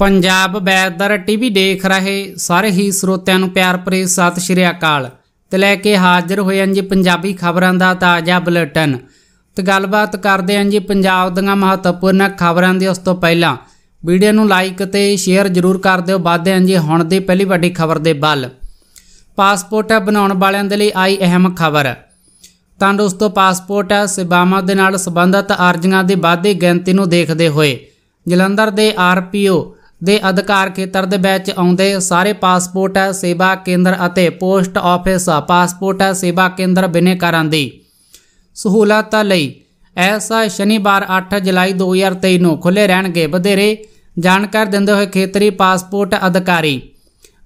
Punjab weather TV ਦੇਖ ਰਹੇ ਸਾਰੇ ਹੀ ਸਰੋਤਿਆਂ ਨੂੰ ਪਿਆਰ ਭਰੇ ਸਤਿ ਸ਼੍ਰੀ ਅਕਾਲ ਤੇ ਲੈ ਕੇ ਹਾਜ਼ਰ ਹੋਏ ਹਾਂ ਜੀ ਪੰਜਾਬੀ ਖਬਰਾਂ ਦਾ ਤਾਜ਼ਾ ਬੁਲੇਟਿਨ ਤੇ ਗੱਲਬਾਤ ਕਰਦੇ ਹਾਂ ਜੀ ਪੰਜਾਬ ਦੀਆਂ ਮਹੱਤਵਪੂਰਨ ਖਬਰਾਂ ਦੀ ਉਸ ਤੋਂ ਪਹਿਲਾਂ ਵੀਡੀਓ ਨੂੰ ਲਾਈਕ ਤੇ ਸ਼ੇਅਰ ਜ਼ਰੂਰ ਕਰ ਦਿਓ ਵਾਧੇ ਹਾਂ ਜੀ ਹੁਣ ਦੀ ਪਹਿਲੀ ਵੱਡੀ ਖਬਰ ਦੇ ਵੱਲ ਪਾਸਪੋਰਟ ਬਣਾਉਣ ਵਾਲਿਆਂ ਦੇ ਲਈ ਆਈ ਅਹਿਮ ਖਬਰ ਤਾਂ ਦੋਸਤੋ ਪਾਸਪੋਰਟ ਸੇਵਾਵਾਂ ਦੇ ਨਾਲ ਸੰਬੰਧਿਤ ਅਰਜ਼ੀਆਂ ਦੀ ਵਾਧੇ ਗਿਣਤੀ ਨੂੰ ਦੇਖਦੇ ਹੋਏ ਜਲੰਧਰ ਦੇ ਆਰਪੀਓ ਦੇ ਅਧਿਕਾਰ ਖੇਤਰ ਦੇ ਵਿੱਚ ਆਉਂਦੇ ਸਾਰੇ ਪਾਸਪੋਰਟ ਸੇਵਾ ਕੇਂਦਰ ਅਤੇ ਪੋਸਟ ਆਫਿਸ ਪਾਸਪੋਰਟ ਸੇਵਾ ਕੇਂਦਰ ਬਿਨੇ ਕਰਨ ਦੀ ਸਹੂਲਤ ਲਈ ਐਸਾ ਸ਼ਨੀਵਾਰ 8 ਜੁਲਾਈ 2023 ਨੂੰ ਖੁੱਲੇ ਰਹਿਣਗੇ ਬਧੇਰੇ ਜਾਣਕਾਰ ਦਿੰਦੇ ਹੋਏ ਖੇਤਰੀ ਪਾਸਪੋਰਟ ਅਧਿਕਾਰੀ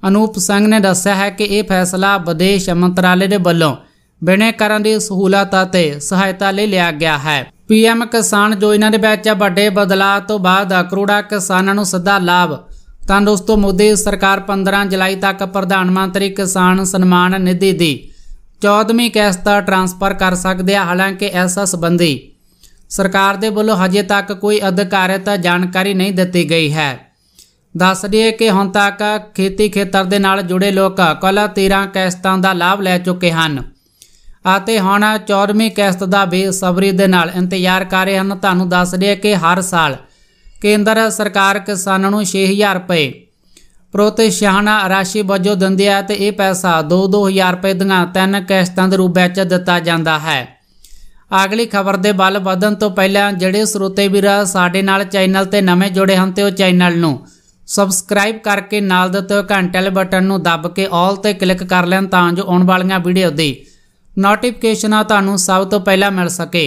ਅਨੂਪ ਸਿੰਘ ਨੇ ਦੱਸਿਆ ਹੈ ਕਿ ਇਹ ਫੈਸਲਾ ਵਿਦੇਸ਼ ਮੰਤਰਾਲੇ ਦੇ ਵੱਲੋਂ ਬਿਨੇ ਕਰਨ ਦੀ ਸਹੂਲਤ ਅਤੇ ਸਹਾਇਤਾ ਲਈ ਲਿਆ ਗਿਆ ਹੈ ਪੀਐਮ ਕਿਸਾਨ ਯੋਜਨਾ ਦੇ ਵਿੱਚ ਵੱਡੇ ਬਦਲਾਅ ਤੋਂ ਬਾਅਦ ਕਰੋੜਾ ਕਿਸਾਨਾਂ ਨੂੰ ਸਿੱਧਾ ਲਾਭ ਤਾਂ ਦੋਸਤੋ ਮੋਦੀ ਸਰਕਾਰ 15 ਜੁਲਾਈ ਤੱਕ ਪ੍ਰਧਾਨ ਮੰਤਰੀ ਕਿਸਾਨ ਸਨਮਾਨ ਨਿਧੀ ਦੀ 14ਵੀਂ ਕਿਸ਼ਤ ਟ੍ਰਾਂਸਫਰ ਕਰ ਸਕਦੇ ਆ ਹਾਲਾਂਕਿ ਇਸ ਸੰਬੰਧੀ ਸਰਕਾਰ ਦੇ ਵੱਲੋਂ ਹਜੇ ਤੱਕ ਕੋਈ ਅਧਿਕਾਰਤ ਜਾਣਕਾਰੀ ਨਹੀਂ ਦਿੱਤੀ ਗਈ ਹੈ ਦੱਸ ਦਈਏ ਕਿ ਹੁਣ ਤੱਕ ਖੇਤੀ ਖੇਤਰ ਦੇ ਨਾਲ ਜੁੜੇ ਲੋਕ ਕੋਲ 13 ਕਿਸ਼ਤਾਂ ਦਾ ਲਾਭ ਲੈ ਚੁੱਕੇ ਹਨ ਅਤੇ ਹੁਣ 14ਵੀਂ ਕਿਸ਼ਤ ਦਾ ਬੇਸਬਰੀ ਦੇ ਨਾਲ ਇੰਤਜ਼ਾਰ ਕਰ ਰਹੇ ਹਨ ਤੁਹਾਨੂੰ ਦੱਸ ਰਿਹਾ ਕਿ ਹਰ ਸਾਲ ਕੇਂਦਰ ਸਰਕਾਰ ਕਿਸਾਨਾਂ ਨੂੰ 6000 ਰੁਪਏ ਪ੍ਰੋਤਸਾਹਨ ਰਾਸ਼ੀ ਵਜੋਂ ਦਿੰਦੀ ਹੈ ਤੇ ਇਹ ਪੈਸਾ 2-2000 ਰੁਪਏ ਦੀਆਂ ਤਿੰਨ ਕਿਸ਼ਤਾਂ ਦੇ ਰੂਪ ਵਿੱਚ ਦਿੱਤਾ ਜਾਂਦਾ ਹੈ ਅਗਲੀ ਖਬਰ ਦੇ ਵੱਲ ਵਧਣ ਤੋਂ ਪਹਿਲਾਂ ਜਿਹੜੇ ਸਰੋਤੇ ਵੀਰ ਸਾਡੇ ਨਾਲ ਚੈਨਲ ਤੇ ਨਵੇਂ ਜੁੜੇ ਹਨ ਤੇ ਉਹ ਚੈਨਲ ਨੂੰ ਸਬਸਕ੍ਰਾਈਬ ਕਰਕੇ ਨਾਲ ਦਿੱਤੇ ਘੰਟੇ ਵਾਲੇ ਬਟਨ ਨੂੰ ਦੱਬ ਕੇ ਆਲ ਤੇ ਕਲਿੱਕ ਕਰ ਲੈਣ ਤਾਂ ਜੋ ਆਉਣ ਵਾਲੀਆਂ ਵੀਡੀਓ ਦੀ ਨੋਟੀਫਿਕੇਸ਼ਨਾਂ ਤੁਹਾਨੂੰ ਸਭ ਤੋਂ ਪਹਿਲਾਂ ਮਿਲ ਸਕੇ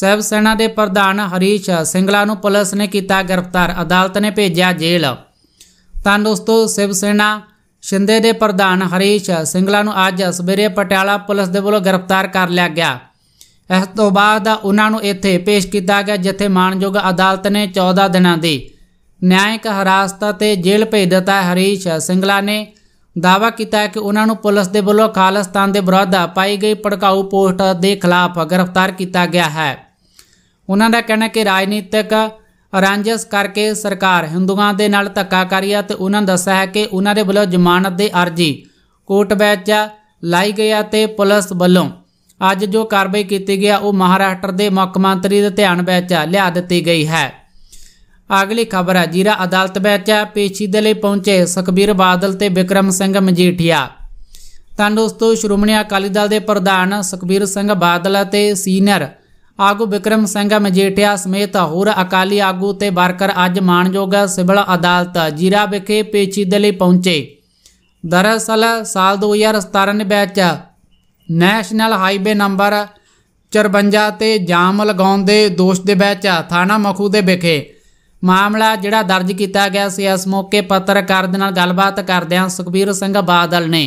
ਸੈਵ ਸੈਨਾ ਦੇ ਪ੍ਰਧਾਨ ਹਰੀਸ਼ ਸਿੰਗਲਾ ਨੂੰ ਪੁਲਿਸ ਨੇ ਕੀਤਾ ਗ੍ਰਿਫਤਾਰ ਅਦਾਲਤ ਨੇ ਭੇਜਿਆ ਜੇਲ੍ਹ ਤਾਂ ਦੋਸਤੋ ਸਿਵ ਸੈਨਾ ਸ਼ਿੰਦੇ ਦੇ ਪ੍ਰਧਾਨ ਹਰੀਸ਼ ਸਿੰਗਲਾ ਨੂੰ ਅੱਜ ਸਵੇਰੇ ਪਟਿਆਲਾ ਪੁਲਿਸ ਦੇ ਵੱਲੋਂ ਗ੍ਰਿਫਤਾਰ ਕਰ ਲਿਆ ਗਿਆ ਇਸ ਤੋਂ ਬਾਅਦ ਉਹਨਾਂ ਨੂੰ ਇੱਥੇ ਪੇਸ਼ ਕੀਤਾ ਗਿਆ ਜਿੱਥੇ ਮਾਨਯੋਗ ਅਦਾਲਤ ਨੇ 14 ਦਿਨਾਂ ਦੀ ਨਿਆਇਕ ਹਰਾਸਤ ਤੇ ਜੇਲ੍ਹ ਭੇਜ ਦਿੱਤਾ ਹਰੀਸ਼ ਸਿੰਗਲਾ ਨੇ ਦਾਵਾ ਕੀਤਾ ਹੈ ਕਿ ਉਹਨਾਂ ਨੂੰ ਪੁਲਿਸ ਦੇ ਵੱਲੋਂ ਖਾਲਿਸਤਾਨ ਦੇ ਵਿਰੁੱਧ ਪਾਈ ਗਈ ਭੜਕਾਊ ਪੋਸਟ ਦੇ ਖਿਲਾਫ ਗ੍ਰਿਫਤਾਰ ਕੀਤਾ ਗਿਆ ਹੈ ਉਹਨਾਂ ਦਾ ਕਹਿਣਾ ਕਿ ਰਾਜਨੀਤਿਕ ਰਾਂਝਸ ਕਰਕੇ ਸਰਕਾਰ ਹਿੰਦੂਆਂ ਦੇ ਨਾਲ ਧੱਕਾ ਕਰ ਰਹੀ ਹੈ ਤੇ ਉਹਨਾਂ ਦੱਸਿਆ ਹੈ ਕਿ ਉਹਨਾਂ ਦੇ ਵੱਲੋਂ ਜ਼ਮਾਨਤ ਦੇ ਅਰਜ਼ੀ ਕੋਰਟ ਵਿੱਚ ਲਾਈ ਗਈ ਹੈ ਤੇ ਪੁਲਿਸ ਵੱਲੋਂ ਅੱਜ ਜੋ ਕਾਰਵਾਈ ਕੀਤੀ ਗਈ ਉਹ ਮਹਾਰਾਸ਼ਟਰ ਦੇ ਮੁੱਖ ਮੰਤਰੀ ਦੇ ਧਿਆਨ ਵਿੱਚ ਲਿਆ ਦਿੱਤੀ ਗਈ ਹੈ ਅਗਲੀ ਖਬਰ ਹੈ ਜੀਰਾ ਅਦਾਲਤ ਵਿੱਚ ਦੇ ਲਈ ਪਹੁੰਚੇ ਸੁਖਬੀਰ ਬਾਦਲ ਤੇ ਵਿਕਰਮ ਸਿੰਘ ਮਜੀਠੀਆ ਤਾਂ ਦੋਸਤੋ ਸ਼੍ਰੋਮਣੀ ਅਕਾਲੀ ਦਲ ਦੇ ਪ੍ਰਧਾਨ ਸੁਖਬੀਰ ਸਿੰਘ ਬਾਦਲ ਅਤੇ ਸੀਨੀਅਰ ਆਗੂ ਵਿਕਰਮ ਸਿੰਘ ਮਜੀਠੀਆ ਸਮੇਤ ਹੋਰ ਅਕਾਲੀ ਆਗੂ ਤੇ ਵਰਕਰ ਅੱਜ ਮਾਨਯੋਗ ਸਿਵਲ ਅਦਾਲਤ ਜੀਰਾ ਵਿਖੇ ਦੇ ਲਈ ਪਹੁੰਚੇ ਦਰਅਸਲ ਸਾਲ 2017 ਵਿੱਚ ਨੈਸ਼ਨਲ ਹਾਈਵੇ ਨੰਬਰ 54 ਤੇ ਜਾਮ ਲਗਾਉਣ ਦੇ ਦੋਸ਼ ਦੇ ਵਿੱਚ ਥਾਣਾ ਮਖੂ ਦੇ ਵਿਖੇ ਮਾਮਲਾ ਜਿਹੜਾ ਦਰਜ ਕੀਤਾ ਗਿਆ ਸੀ ਇਸ ਮੌਕੇ ਪੱਤਰਕਾਰ ਦੇ ਨਾਲ ਗੱਲਬਾਤ ਕਰਦਿਆਂ ਸੁਖਬੀਰ ਸਿੰਘ ਬਾਦਲ ਨੇ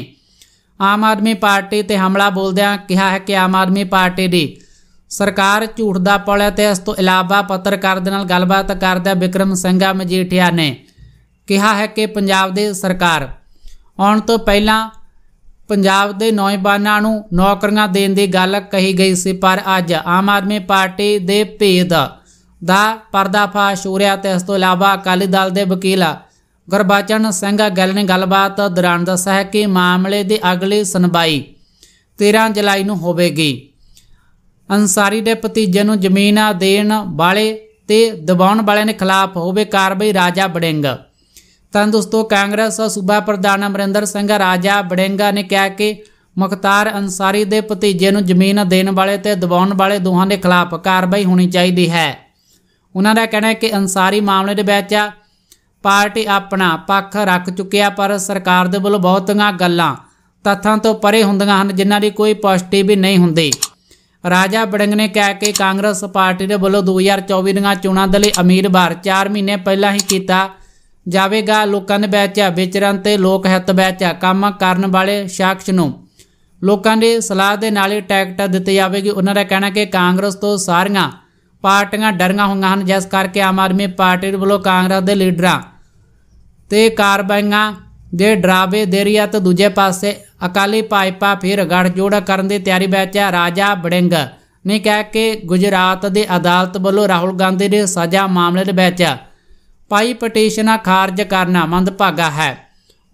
ਆਮ ਆਦਮੀ ਪਾਰਟੀ ਤੇ ਹਮਲਾ ਬੋਲਦਿਆਂ ਕਿਹਾ ਹੈ ਕਿ ਆਮ ਆਦਮੀ ਪਾਰਟੀ ਦੀ ਸਰਕਾਰ ਝੂਠ ਦਾ ਪੌਲਿਆ ਤੇ ਇਸ ਤੋਂ ਇਲਾਵਾ ਪੱਤਰਕਾਰ ਦੇ ਨਾਲ ਗੱਲਬਾਤ ਕਰਦਿਆਂ ਵਿਕਰਮ ਸਿੰਘਾ ਮਜੀਠਿਆ ਨੇ ਕਿਹਾ ਹੈ ਕਿ ਪੰਜਾਬ ਦੇ ਸਰਕਾਰ ਆਉਣ ਤੋਂ ਪਹਿਲਾਂ ਪੰਜਾਬ ਦੇ ਨੌਜਵਾਨਾਂ ਨੂੰ ਨੌਕਰੀਆਂ ਦੇਣ ਦੀ ਗੱਲ ਕਹੀ ਗਈ ਸੀ ਪਰ ਅੱਜ ਆਮ ਆਦਮੀ ਪਾਰਟੀ ਦੇ ਭੇਦ ਦਾ ਪਰਦਾਫਾਸ਼ ਹੋ ਰਿਹਾ ਤੇ ਇਸ ਤੋਂ ਇਲਾਵਾ ਅਕਾਲੀ ਦਲ ਦੇ ਵਕੀਲ ਗੁਰਬਾਚਨ ਸਿੰਘ ਗੱਲ ਨੇ ਗੱਲਬਾਤ ਦੌਰਾਨ ਦੱਸਿਆ ਹੈ ਕਿ ਮਾਮਲੇ ਦੀ ਅਗਲੀ ਸੁਣਵਾਈ 13 ਜੁਲਾਈ ਨੂੰ ਹੋਵੇਗੀ ਅੰਸਾਰੀ ਦੇ ਭਤੀਜੇ ਨੂੰ ਜ਼ਮੀਨ ਦੇਣ ਵਾਲੇ ਤੇ ਦਬਾਉਣ ਵਾਲਿਆਂ ਦੇ ਖਿਲਾਫ ਹੋਵੇ ਕਾਰਵਾਈ ਰਾਜਾ ਬੜਿੰਗ ਤਾਂ ਦੋਸਤੋ ਕਾਂਗਰਸ ਸੂਬਾ ਪ੍ਰਧਾਨ ਅਮਰਿੰਦਰ ਸਿੰਘ ਰਾਜਾ ਬੜਿੰਗਾ ਨੇ ਕਿਹਾ ਕਿ ਮੁਖਤਾਰ ਅੰਸਾਰੀ ਦੇ ਭਤੀਜੇ ਨੂੰ ਜ਼ਮੀਨ ਦੇਣ ਵਾਲੇ ਤੇ ਦਬਾਉਣ ਵਾਲੇ ਦੋਹਾਂ ਦੇ ਖਿਲਾਫ ਕਾਰਵਾਈ ਹੋਣੀ ਚਾਹੀਦੀ ਹੈ ਉਹਨਾਂ ਦਾ ਕਹਿਣਾ ਹੈ ਕਿ ਅਨਸਾਰੀ ਮਾਮਲੇ ਦੇ ਵਿੱਚ ਪਾਰਟੀ ਆਪਣਾ ਪੱਖ ਰੱਖ ਚੁੱਕਿਆ ਪਰ ਸਰਕਾਰ ਦੇ ਵੱਲੋਂ ਬਹੁਤੀਆਂ ਗੱਲਾਂ ਤੱਥਾਂ ਤੋਂ ਪਰੇ ਹੁੰਦੀਆਂ ਹਨ ਜਿਨ੍ਹਾਂ ਦੀ ਕੋਈ ਪੋਜ਼ਿਟਿਵ ਵੀ ਨਹੀਂ ਹੁੰਦੀ ਰਾਜਾ ਬੜਿੰਗ ਨੇ ਕਹਿ ਕੇ ਕਾਂਗਰਸ ਪਾਰਟੀ ਦੇ ਵੱਲੋਂ 2024 ਦੀਆਂ ਚੋਣਾਂ ਦੇ ਲਈ ਉਮੀਦਵਾਰ 4 ਮਹੀਨੇ ਪਹਿਲਾਂ ਹੀ ਕੀਤਾ ਜਾਵੇਗਾ ਲੋਕਾਂ ਦੇ ਵਿੱਚ ਵਿਚਰਨ ਤੇ ਲੋਕ ਹਿੱਤ ਵਿੱਚ ਕੰਮ ਕਰਨ ਵਾਲੇ ਸ਼ਖਸ ਨੂੰ ਲੋਕਾਂ ਦੇ ਸਲਾਹ ਦੇ ਨਾਲ ਹੀ ਟਿਕਟ ਦਿੱਤੀ ਜਾਵੇਗੀ ਉਹਨਾਂ ਦਾ ਕਹਿਣਾ ਕਿ ਕਾਂਗਰਸ ਤੋਂ ਸਾਰੀਆਂ ਪਾਰਟੀਆਂ ਡਰੀਆਂ ਹੋਈਆਂ ਹਨ ਜਿਸ ਕਰਕੇ ਆਮ ਆਦਮੀ ਪਾਰਟੀ ਵੱਲੋਂ ਕਾਂਗਰਸ ਦੇ ਲੀਡਰਾਂ ਤੇ ਕਾਰਵਾਈਆਂ ਦੇ ਡਰਾਵੇ ਦੇ ਰਿਆ ਤੇ ਦੂਜੇ ਪਾਸੇ ਅਕਾਲੀ ਭਾਜਪਾ ਫਿਰ ਗੜਜੋੜ ਕਰਨ ਦੀ ਤਿਆਰੀ ਵਿੱਚ ਹੈ ਰਾਜਾ ਬੜਿੰਗ ਨੇ ਕਹਿ ਕੇ ਗੁਜਰਾਤ ਦੀ ਅਦਾਲਤ ਵੱਲੋਂ ਰਾਹੁਲ ਗਾਂਧੀ ਦੇ ਸਜ਼ਾ ਮਾਮਲੇ ਦੇ ਵਿੱਚ ਪਾਈ ਪਟੀਸ਼ਨਾਂ ਖਾਰਜ ਕਰਨਾ ਮੰਦਭਾਗਾ ਹੈ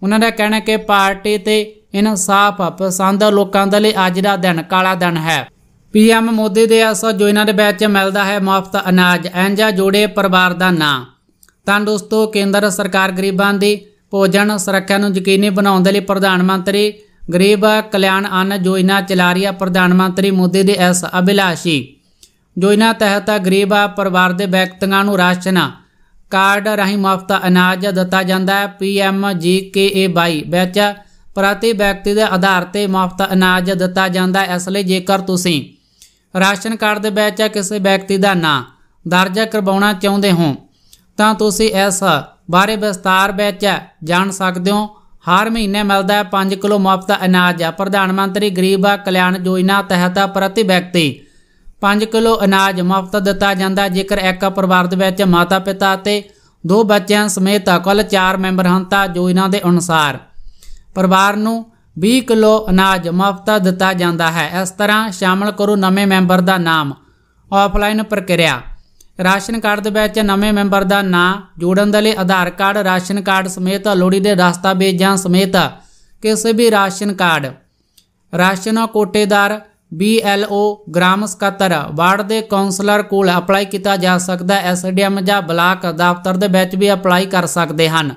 ਉਹਨਾਂ ਦਾ ਕਹਿਣਾ ਕਿ ਪਾਰਟੀ ਤੇ ਇਨਸਾਫ ਪਸੰਦ ਲੋਕਾਂ ਦੇ ਲਈ ਅੱਜ ਦਾ ਦਿਨ ਕਾਲਾ ਦਿਨ ਹੈ ਪੀਐਮ ਮੋਦੀ ਦੇ ਇਸ ਇਹਨਾਂ ਦੇ ਵਿੱਚ ਮਿਲਦਾ ਹੈ ਮੁਫਤ ਅਨਾਜ ਐਂਜਾ ਜੋੜੇ ਪਰਿਵਾਰ ਦਾ ਨਾਂ ਤਾਂ ਦੋਸਤੋ ਕੇਂਦਰ ਸਰਕਾਰ ਗਰੀਬਾਂ ਦੀ ਭੋਜਨ ਸੁਰੱਖਿਆ ਨੂੰ ਯਕੀਨੀ ਬਣਾਉਣ ਦੇ ਲਈ ਪ੍ਰਧਾਨ ਮੰਤਰੀ ਗਰੀਬ ਕਲਿਆਣ ਅਨ ਯੋਜਨਾ ਚਲਾ ਰਹੀ ਹੈ ਪ੍ਰਧਾਨ ਮੰਤਰੀ ਮੋਦੀ ਦੇ ਇਸ ਅਭਿਲਾਸ਼ੀ ਯੋਜਨਾ ਤਹਿਤ ਗਰੀਬ ਪਰਿਵਾਰ ਦੇ ਵਿਅਕਤੀਆਂ ਨੂੰ ਰਾਸ਼ਨ ਕਾਰਡ ਰਾਹੀਂ ਮੁਫਤ ਅਨਾਜ ਦਿੱਤਾ ਜਾਂਦਾ ਹੈ ਪੀਐਮ 22 ਵਿੱਚ ਪ੍ਰਤੀ ਵਿਅਕਤੀ ਦੇ ਆਧਾਰ ਤੇ ਮੁਫਤ ਅਨਾਜ ਦਿੱਤਾ ਜਾਂਦਾ ਹੈ ਇਸ ਲਈ ਜੇਕਰ ਤੁਸੀਂ ਰਾਸ਼ਨ ਕਾਰਡ ਦੇ ਵਿੱਚ ਜਾਂ ਕਿਸੇ ਵਿਅਕਤੀ ਦਾ ਨਾਂ ਦਰਜ ਕਰਵਾਉਣਾ ਚਾਹੁੰਦੇ ਹੋ ਤਾਂ ਤੁਸੀਂ ਇਸ ਬਾਰੇ ਵਿਸਤਾਰ ਵਿੱਚ ਜਾਣ ਸਕਦੇ ਹੋ ਹਰ ਮਹੀਨੇ ਮਿਲਦਾ ਹੈ 5 ਕਿਲੋ ਮੁਫਤ ਅਨਾਜ ਆ ਪ੍ਰਧਾਨ ਮੰਤਰੀ ਗਰੀਬ ਕਲਿਆਣ ਯੋਜਨਾ ਤਹਿਤ ਪ੍ਰਤੀ ਵਿਅਕਤੀ 5 ਕਿਲੋ ਅਨਾਜ ਮੁਫਤ ਦਿੱਤਾ ਜਾਂਦਾ ਜੇਕਰ ਇੱਕ ਪਰਿਵਾਰ ਦੇ ਵਿੱਚ ਮਾਤਾ-ਪਿਤਾ ਅਤੇ ਦੋ ਬੱਚਿਆਂ ਸਮੇਤ ਕੁੱਲ 4 ਮੈਂਬਰ ਹਨ ਤਾਂ ਯੋਜਨਾ ਦੇ ਅਨੁਸਾਰ ਪਰਿਵਾਰ ਨੂੰ 20 ਕਿਲੋ ਅਨਾਜ ਮੁਫਤ ਦਿੱਤਾ ਜਾਂਦਾ ਹੈ ਇਸ ਤਰ੍ਹਾਂ ਸ਼ਾਮਲ ਕਰੋ ਨਵੇਂ ਮੈਂਬਰ ਦਾ ਨਾਮ ਆਫਲਾਈਨ ਪ੍ਰਕਿਰਿਆ ਰਾਸ਼ਨ ਕਾਰਡ ਦੇ ਵਿੱਚ ਨਵੇਂ ਮੈਂਬਰ ਦਾ ਨਾਮ ਜੋੜਨ ਦੇ ਲਈ ਆਧਾਰ ਕਾਰਡ ਰਾਸ਼ਨ ਕਾਰਡ ਸਮੇਤ ਲੋੜੀਂਦੇ ਦਸਤਾਵੇਜ਼ਾਂ ਸਮੇਤ ਕਿਸੇ ਵੀ ਰਾਸ਼ਨ ਕਾਰਡ ਰਾਸ਼ਨ ਕੋਟੇਦਾਰ BLO ਗ੍ਰਾਮ ਸਕੱਤਰ ਵਾਰਡ ਦੇ ਕਾਉਂਸਲਰ ਕੋਲ ਅਪਲਾਈ ਕੀਤਾ ਜਾ ਸਕਦਾ ਐਸਡੀਐਮ ਜਾਂ ਬਲਾਕ ਦਫ਼ਤਰ ਦੇ ਵਿੱਚ ਵੀ ਅਪਲਾਈ ਕਰ ਸਕਦੇ ਹਨ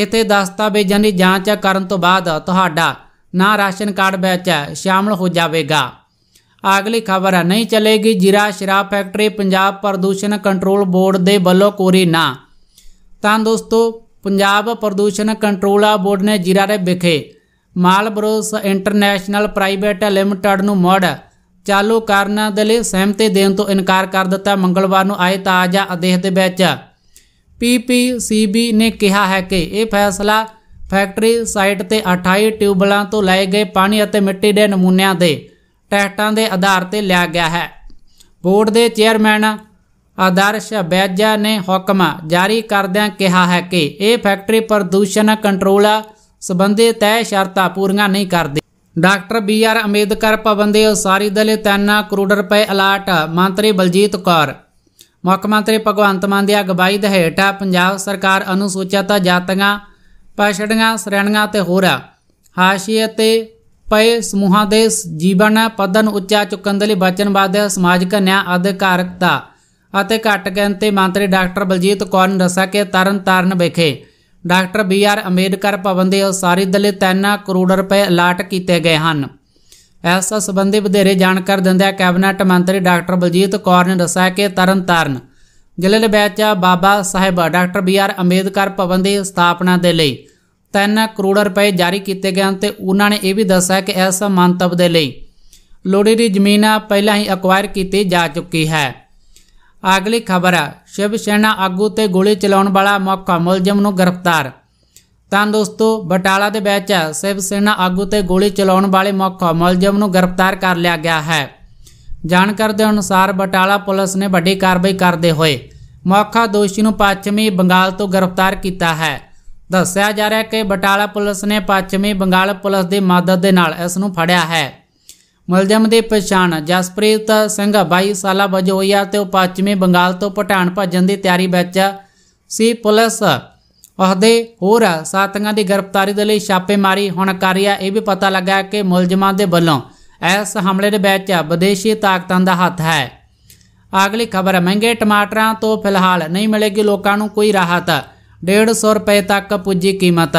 ਇੱਥੇ ਦਸਤਾਵੇਜ਼ਾਂ ਦੀ ਜਾਂਚ ਕਰਨ ਤੋਂ ਬਾਅਦ ਤੁਹਾਡਾ ਨਾਂ ਰਾਸ਼ਨ ਕਾਰਡ ਵਿੱਚ ਸ਼ਾਮਲ ਹੋ ਜਾਵੇਗਾ ਅਗਲੀ ਖਬਰ ਹੈ ਨਹੀਂ ਚਲੇਗੀ ਜੀਰਾ ਸ਼ਰਾਬ ਫੈਕਟਰੀ ਪੰਜਾਬ ਪ੍ਰਦੂਸ਼ਣ ਕੰਟਰੋਲ ਬੋਰਡ ਦੇ ਵੱਲੋਂ ਕੋਰੀ ਨਾ ਤਾਂ ਦੋਸਤੋ ਪੰਜਾਬ ਪ੍ਰਦੂਸ਼ਣ ਕੰਟਰੋਲ ਬੋਰਡ ਨੇ ਜੀਰਾ ਦੇ ਵਿਖੇ ਮਾਲਬਰੋਸ ਇੰਟਰਨੈਸ਼ਨਲ ਪ੍ਰਾਈਵੇਟ ਲਿਮਟਿਡ ਨੂੰ ਮੋੜ ਚਾਲੂ ਕਰਨ ਦੇ ਲਈ ਸਹਿਮਤੀ ਦੇਣ ਤੋਂ ਇਨਕਾਰ ਕਰ ਦਿੱਤਾ ਮੰਗਲਵਾਰ ਨੂੰ ਆਏ ਤਾਜ਼ਾ ਆਦੇਸ਼ ਦੇ ਵਿੱਚ ਪੀਪੀਸੀਬੀ ਨੇ ਕਿਹਾ ਹੈ ਕਿ ਇਹ ਫੈਸਲਾ ਫੈਕਟਰੀ ਸਾਈਟ ਤੇ 28 ਟਿਊਬਲਾਂ ਤੋਂ ਲਏ ਗਏ ਪਾਣੀ ਅਤੇ ਮਿੱਟੀ ਦੇ ਨਮੂਨਿਆਂ ਦੇ ਟੈਸਟਾਂ ਦੇ ਆਧਾਰ ਤੇ ਲਿਆ ਗਿਆ ਹੈ ਬੋਰਡ ਦੇ ਚੇਅਰਮੈਨ ਆਦਰਸ਼ ਬੈਜਾ ਨੇ ਹੁਕਮ ਜਾਰੀ ਕਰਦਿਆਂ ਕਿਹਾ ਹੈ ਕਿ ਇਹ ਫੈਕਟਰੀ ਪ੍ਰਦੂਸ਼ਣ ਕੰਟਰੋਲ ਸੰਬੰਧੀ ਤੈਅ ਸ਼ਰਤਾਂ ਪੂਰੀਆਂ ਨਹੀਂ ਕਰਦੀ ਡਾਕਟਰ ਬੀ ਆਰ ਅਮੇਦਕਰ ਪਵੰਦੇ ਉਸਾਰੀ ਦਲੇ 3 ਕਰੋੜ ਰੁਪਏ ਅਲਾਟ ਮੰਤਰੀ ਬਲਜੀਤ ਕੌਰ ਮੁੱਖ ਮੰਤਰੀ ਭਗਵੰਤ ਮਾਨ ਦੀ ਅਗਵਾਈ ਦੇ ਹੇਠਾਂ ਪੰਜਾਬ ਸਰਕਾਰ ਅਨੁਸੂਚਿਤ ਜਾਤੀਆਂ ਪਛੜੀਆਂ ਸ਼੍ਰੇਣੀਆਂ ਤੇ ਹੋਰ ਹਾਸ਼ੀਏ ਤੇ ਪਏ ਸਮੂਹਾਂ ਦੇ ਜੀਵਨ ਪੱਧਰ ਨੂੰ ਉੱਚਾ ਚੁੱਕਣ ਦੇ ਲਈ ਵਚਨਬੱਧ ਸਮਾਜਿਕ ਨਿਆਂ ਅਧਿਕਾਰਕਤਾ ਅਤੇ ਘੱਟ ਗਿਣਤੀ ਮੰਤਰੀ ਡਾਕਟਰ ਬਲਜੀਤ ਕੌਰ ਨੇ ਦੱਸਿਆ ਕਿ ਤਰਨ ਵਿਖੇ doctor B R Ambedkar Bhawan ਦੇ ਸਾਰੇ ਦਲੇ 3 ਕਰੋੜ ਰੁਪਏ ਅਲਾਟ ਕੀਤੇ ਗਏ ਹਨ ਇਸ ਸੰਬੰਧੀ ਵਧੇਰੇ ਜਾਣਕਾਰੀ ਦਿੰਦਿਆਂ ਕੈਬਨਿਟ ਮੰਤਰੀ ਡਾਕਟਰ ਬਲਜੀਤ ਕੌਰ ਨੇ ਦੱਸਿਆ ਕਿ ਤਰਨਤਾਰਨ ਜ਼ਿਲ੍ਹੇ ਵਿੱਚ Baba Sahib doctor B R Ambedkar Bhawan ਦੀ ਸਥਾਪਨਾ ਦੇ ਲਈ 3 ਕਰੋੜ ਰੁਪਏ ਜਾਰੀ ਕੀਤੇ ਗਏ ਹਨ ਤੇ ਉਹਨਾਂ ਨੇ ਇਹ ਵੀ ਦੱਸਿਆ ਕਿ ਇਸ ਮੰਤਵ ਦੇ ਲਈ ਲੋੜੀਂਦੀ ਜ਼ਮੀਨ ਪਹਿਲਾਂ ਹੀ ਅਕਵਾਇਰ ਕੀਤੀ ਜਾ ਚੁੱਕੀ ਹੈ ਅਗਲੀ ਖਬਰ ਸ਼ਿਵ ਸੈਨਾ ਆਗੂ ਤੇ ਗੋਲੀ ਚਲਾਉਣ ਵਾਲਾ ਮੁੱਖ ਮੁਲਜ਼ਮ ਨੂੰ ਗ੍ਰਿਫਤਾਰ ਤਾਂ ਦੋਸਤੋ ਬਟਾਲਾ ਦੇ ਵਿੱਚ ਸਿਵ ਸੈਨਾ ਆਗੂ ਤੇ ਗੋਲੀ ਚਲਾਉਣ ਵਾਲੇ ਮੁੱਖ ਮਲਜਮ ਨੂੰ ਗ੍ਰਿਫਤਾਰ ਕਰ ਲਿਆ ਗਿਆ ਹੈ ਜਾਣਕਾਰੀ ਦੇ ਅਨੁਸਾਰ ਬਟਾਲਾ ਪੁਲਿਸ ਨੇ ਵੱਡੀ ਕਾਰਵਾਈ ਕਰਦੇ ਹੋਏ ਮੁੱਖਾ ਦੋਸ਼ੀ ਨੂੰ ਪੱਛਮੀ ਬੰਗਾਲ ਤੋਂ ਗ੍ਰਿਫਤਾਰ ਕੀਤਾ ਹੈ ਦੱਸਿਆ ਜਾ ਰਿਹਾ ਹੈ ਕਿ ਬਟਾਲਾ ਪੁਲਿਸ ਨੇ ਪੱਛਮੀ ਬੰਗਾਲ ਪੁਲਿਸ ਦੀ ਮਦਦ ਦੇ ਨਾਲ ਇਸ ਨੂੰ ਫੜਿਆ ਹੈ ਮਲਜਮ ਦੀ ਪਛਾਣ ਜਸਪ੍ਰੀਤ ਸਿੰਘ 22 ਸਾਲਾ ਵਜੋਂ ਹੋਈ ਹੈ ਤੇ ਉਹ ਪੱਛਮੀ ਬੰਗਾਲ ਤੋਂ ਪਟਾਨ ਭੱਜਣ ਦੀ ਤਿਆਰੀ ਵਿੱਚ ਸੀ ਪੁਲਿਸ ਅਹਦੇ ਹੋਰ ਸਾਥੀਆਂ ਦੀ ਗ੍ਰਿਫਤਾਰੀ ਦੇ ਲਈ ਛਾਪੇਮਾਰੀ ਹੁਣ ਕਰ ਰਿਹਾ ਇਹ ਵੀ ਪਤਾ ਲੱਗਾ ਕਿ ਮੁਲਜ਼ਮਾਂ ਦੇ ਵੱਲੋਂ ਇਸ ਹਮਲੇ ਦੇ ਵਿੱਚ ਵਿਦੇਸ਼ੀ ਤਾਕਤਾਂ ਦਾ ਹੱਥ ਹੈ ਅਗਲੀ ਖਬਰ ਮਹਿੰਗੇ ਟਮਾਟਰਾਂ ਤੋਂ ਫਿਲਹਾਲ ਨਹੀਂ ਮਿਲੇਗੀ ਲੋਕਾਂ ਨੂੰ ਕੋਈ ਰਾਹਤ 150 ਰੁਪਏ ਤੱਕ ਪੁੱਜੀ ਕੀਮਤ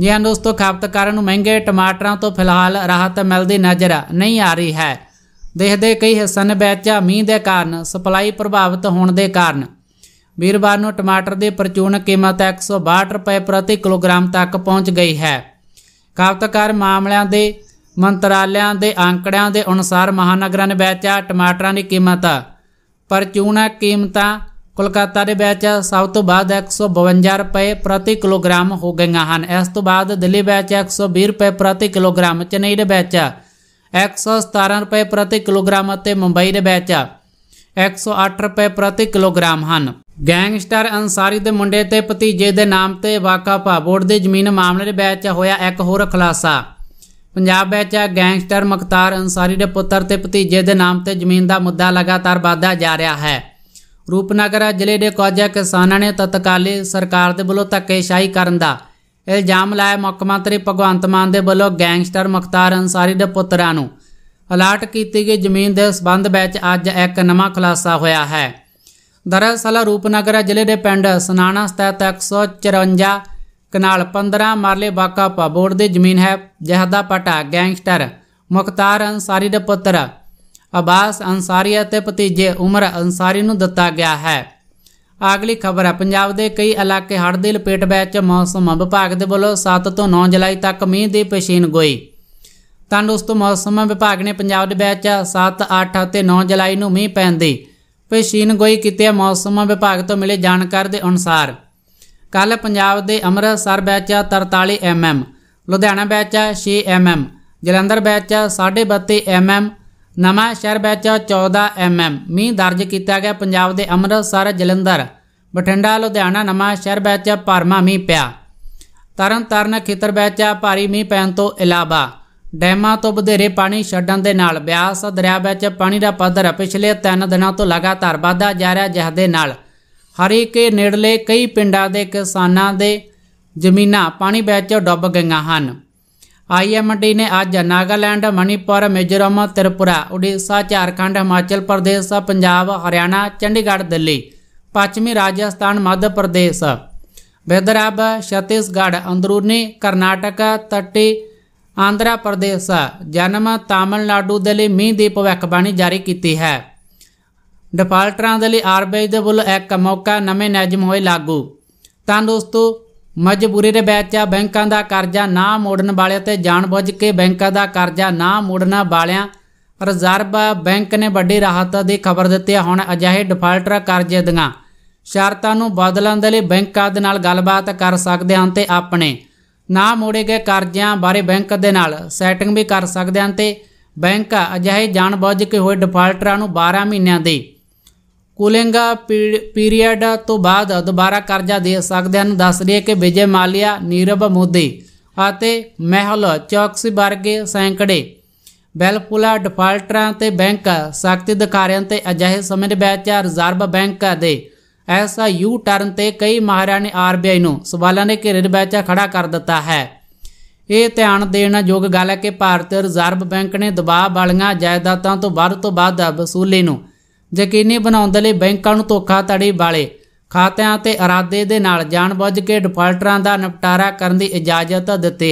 ਜੀ ਹਾਂ ਦੋਸਤੋ ਖਪਤਕਾਰਾਂ ਨੂੰ ਮਹਿੰਗੇ ਟਮਾਟਰਾਂ ਤੋਂ ਫਿਲਹਾਲ ਰਾਹਤ ਮਿਲਦੀ ਨਜ਼ਰ ਨਹੀਂ ਆ ਰਹੀ ਹੈ ਦੇਖਦੇ ਕਈ ਹਿੱਸਿਆਂ ਵਿੱਚ ਮੀਂਹ ਦੇ ਕਾਰਨ ਸਪਲਾਈ ਪ੍ਰਭਾਵਿਤ ਹੋਣ ਦੇ ਕਾਰਨ ਵੀਰਵਾਰ ਨੂੰ ਟਮਾਟਰ ਦੇ ਪ੍ਰਚੂਨਕ ਕੀਮਤ 162 ਰੁਪਏ ਪ੍ਰਤੀ ਕਿਲੋਗ੍ਰਾਮ ਤੱਕ ਪਹੁੰਚ ਗਈ ਹੈ ਕਾਪਤਕਾਰ ਮਾਮਲਿਆਂ ਦੇ ਮੰਤਰਾਲਿਆਂ ਦੇ ਅੰਕੜਿਆਂ ਦੇ ਅਨੁਸਾਰ ਮਹਾਨਗਰਾਂ ਨੇ ਵੇਚਿਆ ਟਮਾਟਰਾਂ ਦੀ ਕੀਮਤ ਪ੍ਰਚੂਨਕ ਕੀਮਤਾਂ ਕੋਲਕਾਤਾ ਦੇ ਵਿੱਚ ਸਭ ਤੋਂ ਬਾਅਦ 152 ਰੁਪਏ ਪ੍ਰਤੀ ਕਿਲੋਗ੍ਰਾਮ ਹੋ ਗਈਆਂ ਹਨ ਇਸ ਤੋਂ ਬਾਅਦ ਦਿੱਲੀ ਵਿੱਚ 120 ਰੁਪਏ ਪ੍ਰਤੀ ਕਿਲੋਗ੍ਰਾਮ ਚੇਨਈ ਦੇ ਵਿੱਚ 117 ਰੁਪਏ ਪ੍ਰਤੀ ਕਿਲੋਗ੍ਰਾਮ ਅਤੇ ਮੁੰਬਈ ਦੇ ਵਿੱਚ 108 ਰੁਪਏ ਪ੍ਰਤੀ ਕਿਲੋਗ੍ਰਾਮ ਹਨ ਗੈਂਗਸਟਰ ਅਨਸਾਰੀ ਦੇ ਮੁੰਡੇ ਤੇ ਭਤੀਜੇ ਦੇ ਨਾਮ ਤੇ ਵਾਕਾ ਭਾਬੋੜ ਦੇ ਜ਼ਮੀਨ ਮਾਮਲੇ ਦੇ ਵਿੱਚ ਹੋਇਆ ਇੱਕ ਹੋਰ ਖੁਲਾਸਾ ਪੰਜਾਬ ਵਿੱਚ ਗੈਂਗਸਟਰ ਮਕਤਾਰ ਅਨਸਾਰੀ ਦੇ ਪੁੱਤਰ ਤੇ ਭਤੀਜੇ ਦੇ ਨਾਮ ਤੇ ਜ਼ਮੀਨ ਦਾ ਮੁੱਦਾ ਲਗਾਤਾਰ ਵਧਦਾ ਜਾ ਰਿਹਾ ਹੈ ਰੂਪਨਗਰ ਜ਼ਿਲ੍ਹੇ ਦੇ ਕੋਝਾ ਕਿਸਾਨਾਂ ਨੇ ਤਤਕਾਲੀ ਸਰਕਾਰ ਦੇ ਵੱਲੋਂ ਧੱਕੇਸ਼ਾਹੀ ਕਰਨ ਦਾ ਇਲਜ਼ਾਮ ਲਾਇਆ ਮੁੱਖ ਮੰਤਰੀ ਭਗਵੰਤ ਮਾਨ ਦੇ ਵੱਲੋਂ ਗੈਂਗਸਟਰ ਮਕਤਾਰ ਅਨਸਾਰੀ ਦੇ ਪੁੱਤਰਾਂ ਨੂੰ ਅਲਾਟ ਕੀਤੀ ਗਈ ਜ਼ਮੀਨ ਦੇ ਸਬੰਧ ਵਿੱਚ ਅੱਜ ਇੱਕ ਨਵਾਂ ਖੁਲਾਸਾ ਹੋਇਆ ਹੈ ਦਰਅਸਲ ਰੂਪਨਗਰ ਜ਼ਿਲ੍ਹੇ ਦੇ ਪਿੰਡ ਸਨਾਣਾ ਸਥਿਤ 154 ਕਨਾਲ 15 ਮਰਲੇ ਵਾਕਾ ਪਾਬੋੜ ਦੀ ਜ਼ਮੀਨ ਹੈ ਜਹਦਾ ਪਟਾ ਗੈਂਗਸਟਰ ਮੁਖਤਾਰ ਅਨਸਾਰੀ ਦੇ ਪੁੱਤਰ ਅਬਾਸ ਅਨਸਾਰੀ ਅਤੇ ਭਤੀਜੇ ਉਮਰ ਅਨਸਾਰੀ ਨੂੰ ਦਿੱਤਾ ਗਿਆ ਹੈ ਅਗਲੀ ਖਬਰ ਹੈ ਪੰਜਾਬ ਦੇ ਕਈ ਇਲਾਕੇ ਹੜ੍ਹ ਦੇ ਲਪੇਟ ਵਿੱਚ ਮੌਸਮ ਵਿਭਾਗ ਦੇ ਵੱਲੋਂ 7 ਤੋਂ 9 ਜੁਲਾਈ ਤੱਕ ਮੀਂਹ ਦੀ ਪੇਸ਼ੀਨਗੋਈ ਤਾਂ ਦੋਸਤੋ ਮੌਸਮ ਵਿਭਾਗ ਨੇ ਪੰਜਾਬ ਦੇ ਵਿੱਚ 7 8 ਅਤੇ 9 ਜੁਲਾਈ ਨੂੰ ਮੀਂਹ ਪੈਣ ਦੀ ਪੇਸ਼ੀਨਗੋਈ ਕੀਤੀ ਹੈ ਮੌਸਮ ਵਿਭਾਗ ਤੋਂ ਮਿਲੇ ਜਾਣਕਾਰੀ ਦੇ ਅਨੁਸਾਰ ਕੱਲ ਪੰਜਾਬ ਦੇ ਅੰਮ੍ਰਿਤਸਰ ਵਿੱਚ 43 ਐਮਐਮ ਲੁਧਿਆਣਾ ਵਿੱਚ 6 ਐਮਐਮ ਜਲੰਧਰ ਵਿੱਚ 32.5 ਐਮਐਮ ਨਵਾਂ ਸ਼ਹਿਰ ਵਿੱਚ 14 ਐਮਐਮ ਮੀਂਹ ਦਰਜ ਕੀਤਾ ਗਿਆ ਪੰਜਾਬ ਦੇ ਅੰਮ੍ਰਿਤਸਰ ਜਲੰਧਰ ਬਠਿੰਡਾ ਲੁਧਿਆਣਾ ਨਵਾਂ ਸ਼ਹਿਰ ਵਿੱਚ ਪਰਮਾ ਮੀਂਹ ਪਿਆ ਤਰਨਤਾਰਨ ਖੇਤਰ ਵਿੱਚ ਭਾਰੀ ਮੀਂਹ ਪੈਣ ਤੋਂ ਇਲਾਵਾ ਡੈਮਾਂ ਤੋਂ ਵਧੇਰੇ ਪਾਣੀ ਛੱਡਣ ਦੇ ਨਾਲ ਬਿਆਸ ਦਰਿਆ ਵਿੱਚ ਪਾਣੀ ਦਾ ਪੱਧਰ ਪਿਛਲੇ 3 ਦਿਨਾਂ ਤੋਂ ਲਗਾਤਾਰ ਵਧਦਾ ਜਾ ਰਿਹਾ ਜਿਸ ਦੇ ਨਾਲ ਹਰੀਕੇ ਨੇੜਲੇ ਕਈ ਪਿੰਡਾਂ ਦੇ ਕਿਸਾਨਾਂ ਦੇ ਜ਼ਮੀਨਾਂ ਪਾਣੀ ਵਿੱਚ ਡੁੱਬ ਗਈਆਂ ਹਨ ਆਈਐਮਡੀ ਨੇ ਅੱਜ ਨਾਗਾਲੈਂਡ ਮਣੀਪੁਰ ਮੇਜਰਮ ਤ੍ਰਿਪੁਰਾ ਉੜੀਸਾ ਝਾਰਖੰਡ ਹਿਮਾਚਲ ਪ੍ਰਦੇਸ਼ ਪੰਜਾਬ ਹਰਿਆਣਾ ਚੰਡੀਗੜ੍ਹ ਦਿੱਲੀ ਪੱਛਮੀ ਰਾਜਸਥਾਨ ਮੱਧ ਪ੍ਰਦੇਸ਼ ਬੇਦਰਾਬ ਛਤੀਸਗੜ੍ਹ ਅੰਦਰੂਨੀ ਕਰਨਾਟਕ ਤੱਟੀ ਆਂਧਰਾ ਪ੍ਰਦੇਸ਼ ਜਨਮ ਤਾਮਿਲਨਾਡੂ ਦੇ ਲਈ ਮੀਂਹ ਦੀ ਭਵਿੱਖਬਾਣੀ ਜਾਰੀ ਕੀਤੀ ਹੈ ਡਿਫਾਲਟਰਾਂ ਦੇ ਲਈ ਆਰਬੀਆਈ ਦੇ ਵੱਲੋਂ ਇੱਕ ਮੌਕਾ ਨਵੇਂ ਨਿਯਮ ਹੋਏ ਲਾਗੂ ਤਾਂ ਦੋਸਤੋ ਮਜਬੂਰੀ ਦੇ ਵਿੱਚ ਬੈਂਕਾਂ ਦਾ ਕਰਜ਼ਾ ਨਾ ਮੋੜਨ ਵਾਲਿਆਂ ਤੇ ਜਾਣਬੁੱਝ ਕੇ ਬੈਂਕਾਂ ਦਾ ਕਰਜ਼ਾ ਨਾ ਮੋੜਨਾ ਵਾਲਿਆਂ ਰਿਜ਼ਰਵ ਬੈਂਕ ਨੇ ਵੱਡੀ ਰਾਹਤ ਦੀ ਖਬਰ ਦਿੱਤੀ ਹੈ ਹੁਣ ਅਜਿਹੇ ਡਿਫਾਲਟਰ ਕਰਜ਼ੇ ਦੀਆਂ ਸ਼ਰਤਾਂ ਨੂੰ ਬਦਲਣ ਦੇ ਲਈ ਬੈਂਕਾਂ ਦੇ ਨਾਲ ਗੱਲਬਾਤ ਕਰ ਸਕਦੇ ਹਨ ਤੇ ਆਪਣੇ ਨਾ ਮੋੜੇ ਗਏ ਕਰਜ਼ਿਆਂ ਬਾਰੇ ਬੈਂਕ ਦੇ ਨਾਲ ਸੈਟਿੰਗ ਵੀ ਕਰ ਸਕਦੇ ਹਨ ਤੇ ਬੈਂਕ ਅਜਿਹੇ ਜਾਣਬੁੱਝ ਕੇ ਹੋਏ ਡਿਫਾਲਟਰਾਂ ਨੂੰ 12 ਮਹੀਨਿਆਂ ਦੇ ਕੂਲਿੰਗ ਪੀਰੀਅਡ ਤੋਂ ਬਾਅਦ ਦੁਬਾਰਾ ਕਰਜ਼ਾ ਦੇ ਸਕਦੇ ਹਨ ਦੱਸ ਰਹੀ ਹੈ ਕਿ ਵਿਜੇ ਮਾਲਿਆ ਨੀਰਵ ਮੋਦੀ ਅਤੇ ਮਹਿਲ ਚੌਕਸੀ ਵਰਗੇ ਸੈਂਕੜੇ ਬੈਲਪੁਲਾ ਡਿਫਾਲਟਰਾਂ ਤੇ ਬੈਂਕ ਸਖਤੀ ਦਿਖਾ ਰਹੇ ਹਨ ਤੇ ਅਜਿਹੇ ਸਮੇਂ ਦੇ ਵਿੱਚ ਰਿਜ਼ਰਵ ਬੈਂਕ ਦੇ ਐਸਾ ਯੂ ਟਰਨ ਤੇ ਕਈ ਮਹਾਰਾਣ ਨੇ ਆਰਬੀਆਈ ਨੂੰ ਸਵਾਲਾਂ ਦੇ ਘੇਰੇ ਵਿੱਚ ਖੜਾ ਕਰ ਦਿੱਤਾ ਹੈ ਇਹ ਧਿਆਨ ਦੇਣ ਯੋਗ ਗੱਲ ਹੈ ਕਿ ਭਾਰਤੀ ਰਿਜ਼ਰਵ ਬੈਂਕ ਨੇ ਦਬਾਅ ਵਾਲੀਆਂ ਜਾਇਦਾਦਾਂ ਤੋਂ ਵੱਧ ਤੋਂ ਵੱਧ ਵਸੂਲੀ ਨੂੰ ਯਕੀਨੀ ਬਣਾਉਣ ਦੇ ਲਈ ਬੈਂਕਾਂ ਨੂੰ ਧੋਖਾ ਤੜੀ ਵਾਲੇ ਖਾਤਿਆਂ ਤੇ ਇਰਾਦੇ ਦੇ ਨਾਲ ਜਾਣਬੁੱਝ ਕੇ ਡਿਫਾਲਟਰਾਂ ਦਾ ਨਿਪਟਾਰਾ ਕਰਨ ਦੀ ਇਜਾਜ਼ਤ ਦਿੱਤੀ